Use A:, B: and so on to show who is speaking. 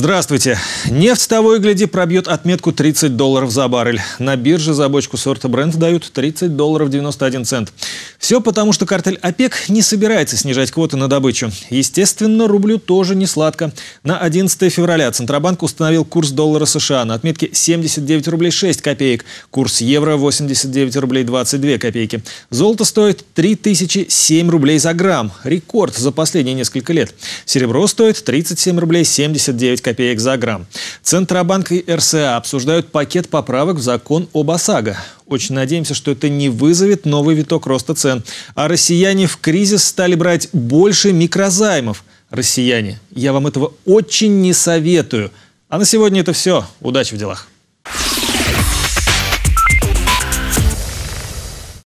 A: Здравствуйте. Нефть того и гляди пробьет отметку 30 долларов за баррель. На бирже за бочку сорта бренд дают 30 долларов 91 цент. Все потому, что картель ОПЕК не собирается снижать квоты на добычу. Естественно, рублю тоже не сладко. На 11 февраля Центробанк установил курс доллара США на отметке 79 рублей 6 копеек. Курс евро 89 рублей 22 копейки. Золото стоит 3007 рублей за грамм. Рекорд за последние несколько лет. Серебро стоит 37 рублей 79 копеек копеек за грамм. Центробанк и РСА обсуждают пакет поправок в закон об ОСАГО. Очень надеемся, что это не вызовет новый виток роста цен. А россияне в кризис стали брать больше микрозаймов. Россияне, я вам этого очень не советую. А на сегодня это все. Удачи в делах.